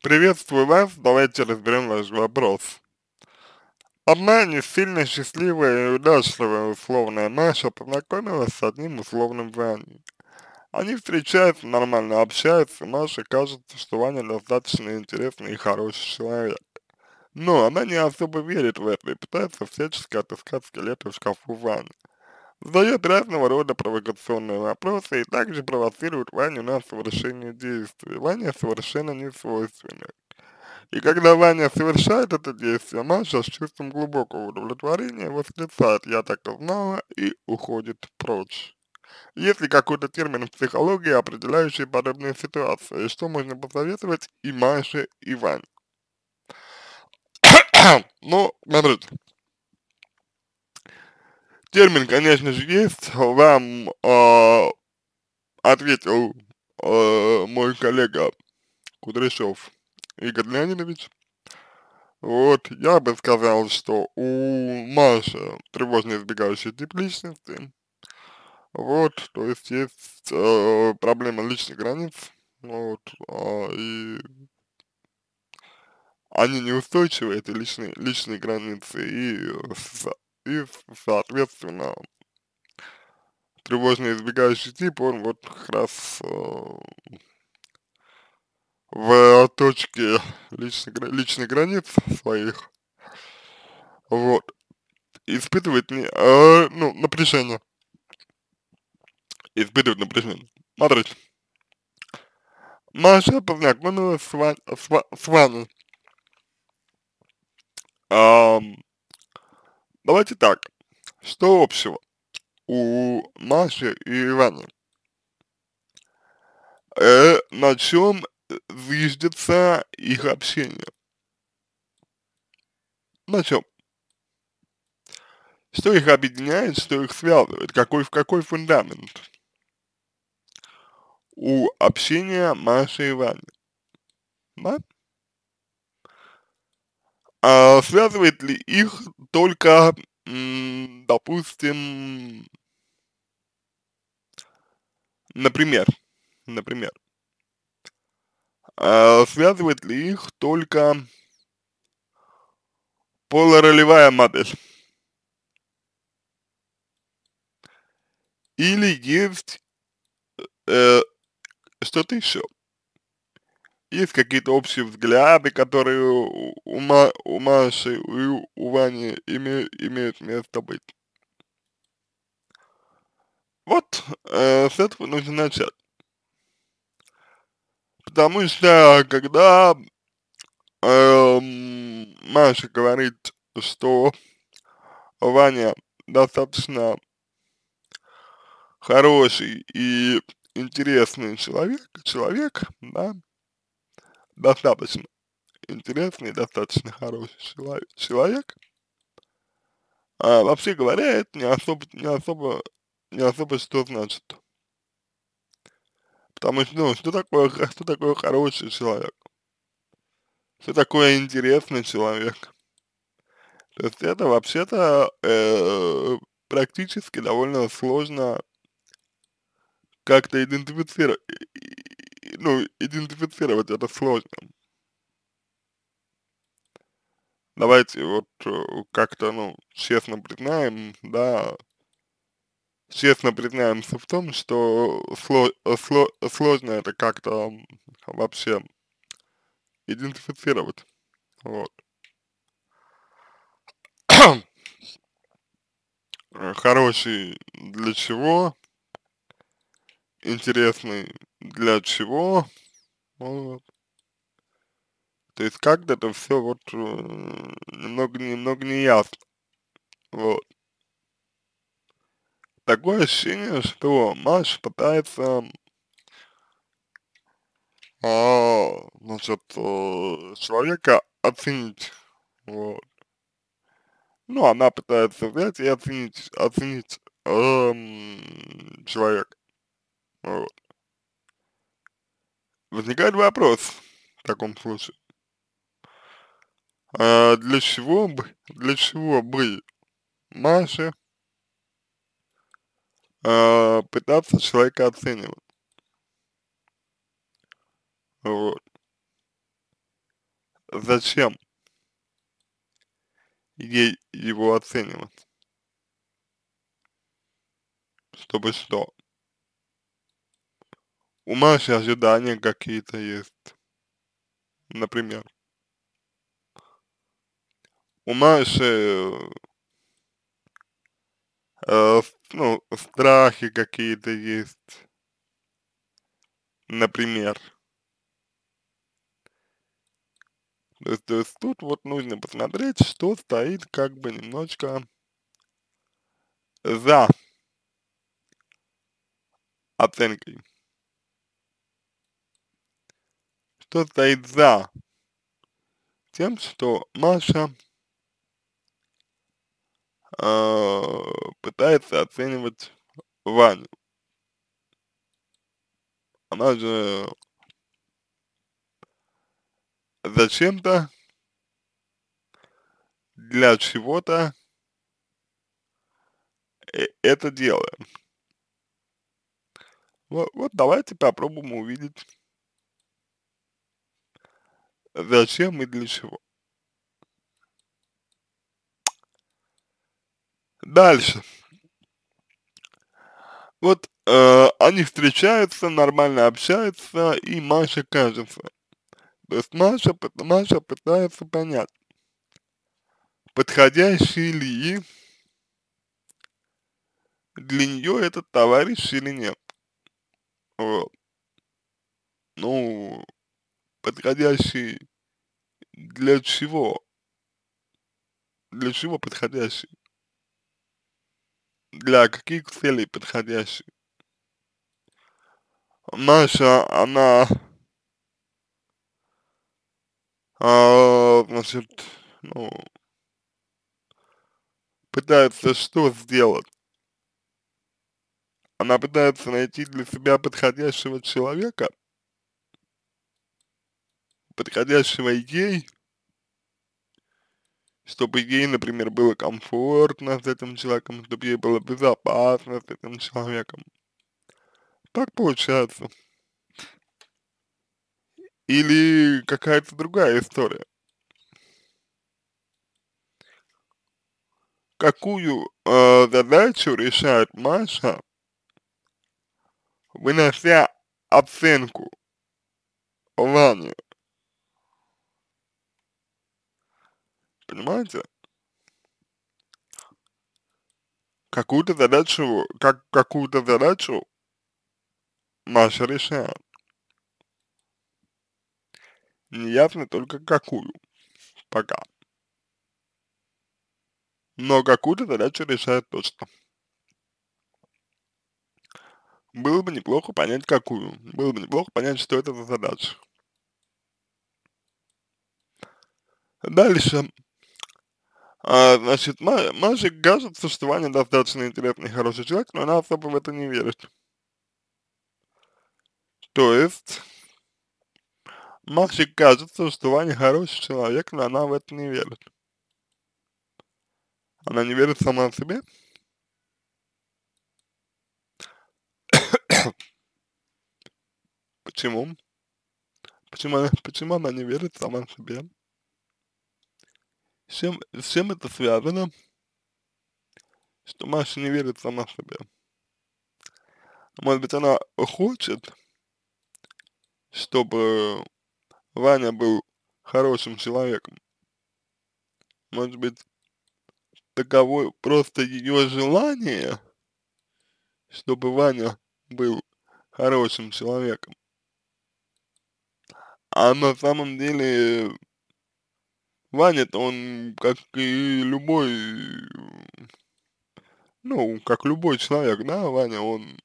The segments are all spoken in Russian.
Приветствую вас, давайте разберем ваш вопрос. Одна не сильно счастливая и удачливая условная Маша познакомилась с одним условным Ваней. Они встречаются, нормально общаются, и Маше кажется, что Ваня достаточно интересный и хороший человек. Но она не особо верит в это и пытается всячески отыскать скелеты в шкафу Вани задает разного рода провокационные вопросы и также провоцирует Ваню на совершение действий. Ваня совершенно не свойственны. И когда Ваня совершает это действие, Маша с чувством глубокого удовлетворения восклицает «я так и знала» и уходит прочь. Есть ли какой-то термин в психологии, определяющий подобные ситуации? Что можно посоветовать и Маше, и Ване? ну, смотрите термин, конечно же, есть. Вам э, ответил э, мой коллега Кудряшов Игорь Леонидович. Вот, я бы сказал, что у Маши тревожно избегающий тип личности. Вот, то есть есть э, проблема личных границ. Вот, э, и они неустойчивы, эти личные, личные границы, и с и, соответственно, тревожно избегающий тип, он вот как раз э, в точке личной личной границ своих, вот, испытывает, не, э, ну, напряжение. Испытывает напряжение. Смотрите. Маша познакомилась с, ва с, ва с вами. Эм, Давайте так, что общего у Маши и Ивана? Э, на чем э, зыждется их общение? На чем? Что их объединяет, что их связывает, какой, в какой фундамент у общения Маши и Ивана? Да? А связывает ли их только, допустим, например, например, а связывает ли их только полуролевая модель? Или есть э, э что-то еще? есть какие-то общие взгляды, которые у, Ма, у Маши и у, у Вани име, имеют место быть. Вот, э, с этого нужно начать. Потому что, когда э, Маша говорит, что Ваня достаточно хороший и интересный человек, человек, да, достаточно интересный, достаточно хороший человек, человек. А, вообще говоря, это не особо, не особо, не особо что значит. Потому что, ну, что такое, что такое хороший человек? Что такое интересный человек? То есть это вообще-то э, практически довольно сложно как-то идентифицировать, ну, идентифицировать это сложно. Давайте вот э, как-то, ну, честно признаем, да, честно признаемся в том, что сло, сло, сложно это как-то вообще идентифицировать. Вот. Э, хороший для чего, интересный для чего, вот. То есть как-то это все вот э, немного, немного неясно. Вот. Такое ощущение, что Маш пытается а, значит, э, человека оценить, вот. Ну, она пытается взять и оценить, оценить эм, человека, вот. Возникает вопрос в таком случае. А для чего бы, для чего бы Маше а, пытаться человека оценивать? Вот. Зачем ей его оценивать? Чтобы что? у Маши ожидания какие-то есть. Например. У Маши э, э ну, страхи какие-то есть. Например. То есть, то есть тут вот нужно посмотреть, что стоит как бы немножко за оценкой. что стоит за тем, что Маша э, пытается оценивать Ваню. Она же зачем-то, для чего-то э, это делаем. Вот, вот давайте попробуем увидеть Зачем и для чего? Дальше. Вот э, они встречаются, нормально общаются, и Маша кажется. То есть Маша, Маша пытается понять, подходящий ли для нее этот товарищ или нет. Вот. Ну, подходящий для чего? Для чего подходящий? Для каких целей подходящий? Маша, она, а, значит, ну, пытается что сделать? Она пытается найти для себя подходящего человека, подходящего гей, чтобы ей, например, было комфортно с этим человеком, чтобы ей было безопасно с этим человеком. Так получается. Или какая-то другая история. Какую э, задачу решает Маша, вынося оценку Ване Понимаете? Какую-то задачу, как, какую-то задачу наши решает, Неясно только какую. Пока. Но какую-то задачу решает точно. Было бы неплохо понять, какую. Было бы неплохо понять, что это за задача. Дальше. А, значит, Маше кажется, что Ваня достаточно интересный, хороший человек, но она особо в это не верит. То есть, Маше кажется, что Ваня хороший человек, но она в это не верит. Она не верит сама в себе? Почему? Почему она, почему она не верит сама в себе? С чем, с чем это связано? Что Маша не верит сама себе. Может быть, она хочет, чтобы Ваня был хорошим человеком. Может быть, таково просто ее желание, чтобы Ваня был хорошим человеком. А на самом деле Ваня-то он, как и любой, ну, как любой человек, да, Ваня, он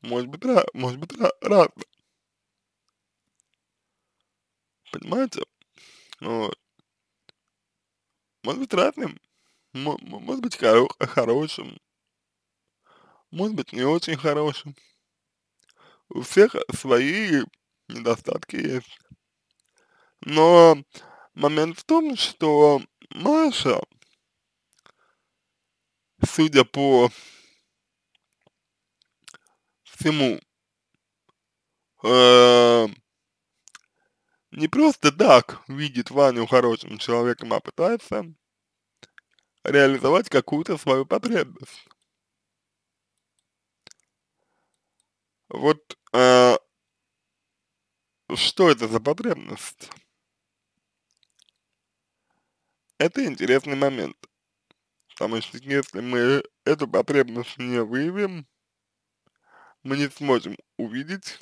может быть рад, может быть рад, рад. Понимаете? Вот. Может быть радным, может быть хоро хорошим, может быть не очень хорошим. У всех свои недостатки есть. Но Момент в том, что Маша, судя по всему, э, не просто так видит Ваню хорошим человеком, а пытается реализовать какую-то свою потребность. Вот э, что это за потребность? Это интересный момент. Потому что если мы эту потребность не выявим, мы не сможем увидеть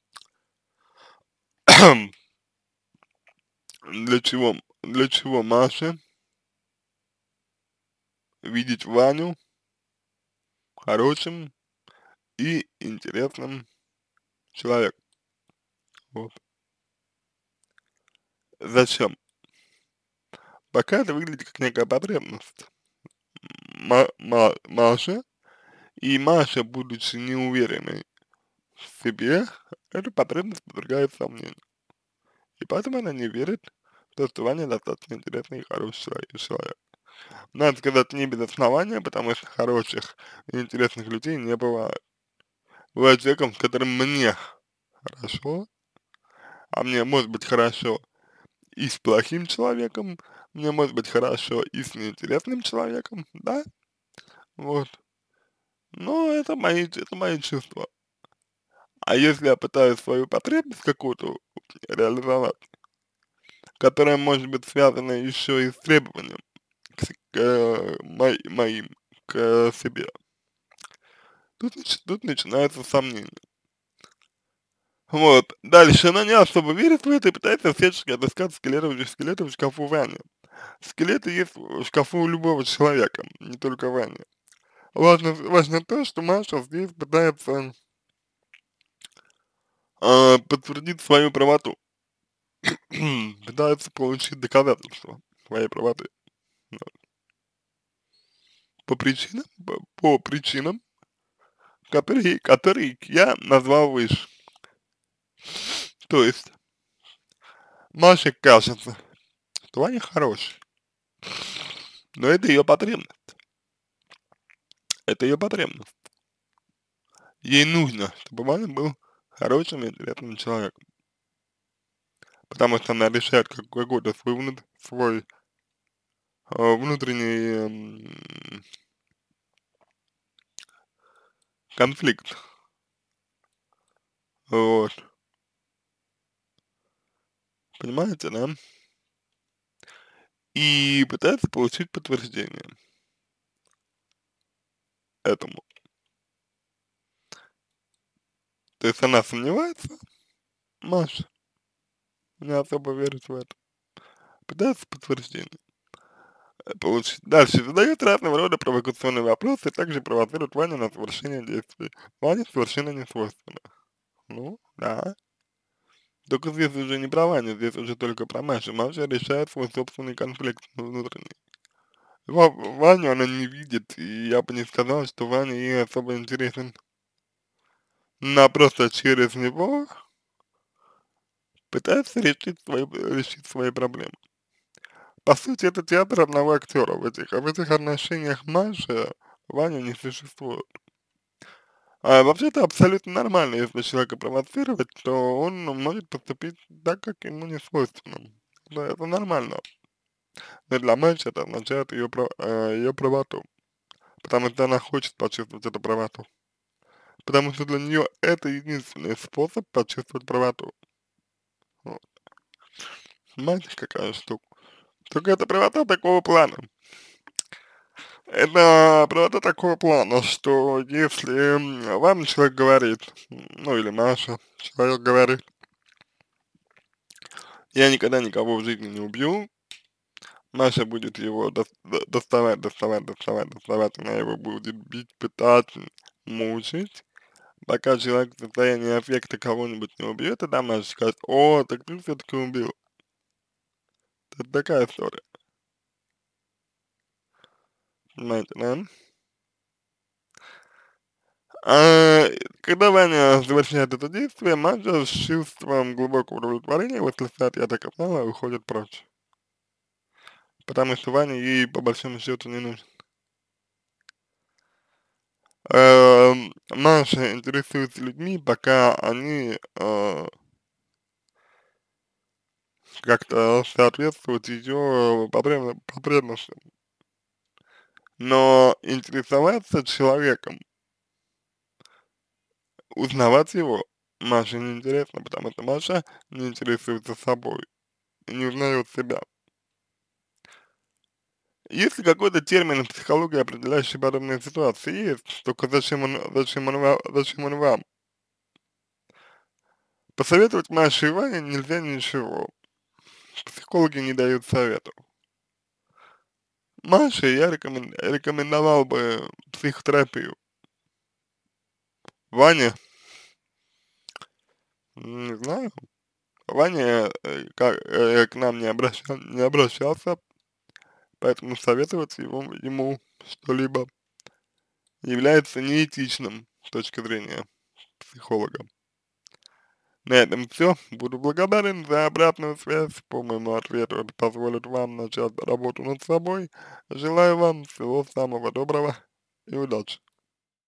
для чего, для чего Маше видеть Ваню хорошим и интересным человеком. Вот. Зачем? Пока это выглядит как некая потребность. Ма ма Маша и Маша, будучи неуверенной в себе, эту потребность подвергает сомнению. И поэтому она не верит, что, что Ваня достаточно интересный и хороший человек. Надо сказать, не без основания, потому что хороших и интересных людей не бывает. Бывает человеком, с которым мне хорошо, а мне может быть хорошо и с плохим человеком, мне может быть хорошо и с неинтересным человеком, да? Вот. Но это мои, это мои чувства. А если я пытаюсь свою потребность какую-то реализовать, которая может быть связана еще и с требованием к, к, моим к себе, тут, тут начинается сомнение. Вот. Дальше она не особо верит в это и пытается всячески отыскать скелетов, скелетов в шкафу Вани. Скелеты есть в шкафу любого человека, не только Вани. Важно, важно то, что Маша здесь пытается э, подтвердить свою правоту. пытается получить доказательства своей правоты. По причинам, по, по причинам, которые, которые я назвал выше. То есть, Маше кажется, что они хорошие. Но это ее потребность. Это ее потребность. Ей нужно, чтобы Ваня был хорошим и интересным человеком. Потому что она решает какой-то свой, внут свой э, внутренний э, конфликт. Вот понимаете, да? И пытается получить подтверждение этому. То есть она сомневается, Маша, не особо верит в это, пытается подтверждение э, получить. Дальше задают разного рода провокационные вопросы, также провоцируют Ваню на совершение действий. Ваня совершенно не свойственно. Ну, да. Только здесь уже не про Ваню, здесь уже только про Машу. Маша решает свой собственный конфликт внутренний. Его, Ваню она не видит, и я бы не сказал, что Ваня ей особо интересен. Она просто через него пытается решить свои, решить свои проблемы. По сути, это театр одного актера. В этих, а в этих отношениях Маша, Ваня не существует. А, вообще это абсолютно нормально, если человека провоцировать, то он может поступить так, как ему не свойственно. Да, это нормально. Но для мальчика это означает ее, э, ее правоту. Потому что она хочет почувствовать эту правоту. Потому что для нее это единственный способ почувствовать правоту. Вот. Мать какая штука. Только это правота такого плана. Это правда такого плана, что если вам человек говорит, ну или Маша, человек говорит, я никогда никого в жизни не убью, Маша будет его до до доставать, доставать, доставать, доставать, она его будет бить, пытать, мучить, пока человек в состоянии эффекта, кого-нибудь не убьет, тогда Маша скажет, о, так ты все-таки убил. Это такая история. Знаете, да? А Когда Ваня завершает это действие, Маджа с чувством глубокого удовлетворения в результате атака снова уходит прочь. Потому что Ваня ей по большому счету не нужен. Э, Маша интересуется людьми, пока они э, как-то соответствуют ее потребностям но интересоваться человеком, узнавать его Маше неинтересно, потому что Маша не интересуется собой и не узнает себя. Есть ли какой-то термин в психологии, определяющий подобные ситуации? Есть, только зачем он, зачем он, зачем он вам? Посоветовать Маше и Ване нельзя ничего. Психологи не дают советов. Маше я рекомен... рекомендовал бы психотерапию. Ваня? Не знаю. Ваня э, как, э, к нам не, обращал, не обращался, поэтому советовать его, ему что-либо является неэтичным с точки зрения психолога. На этом все. Буду благодарен за обратную связь. По моему ответу это позволит вам начать работу над собой. Желаю вам всего самого доброго и удачи.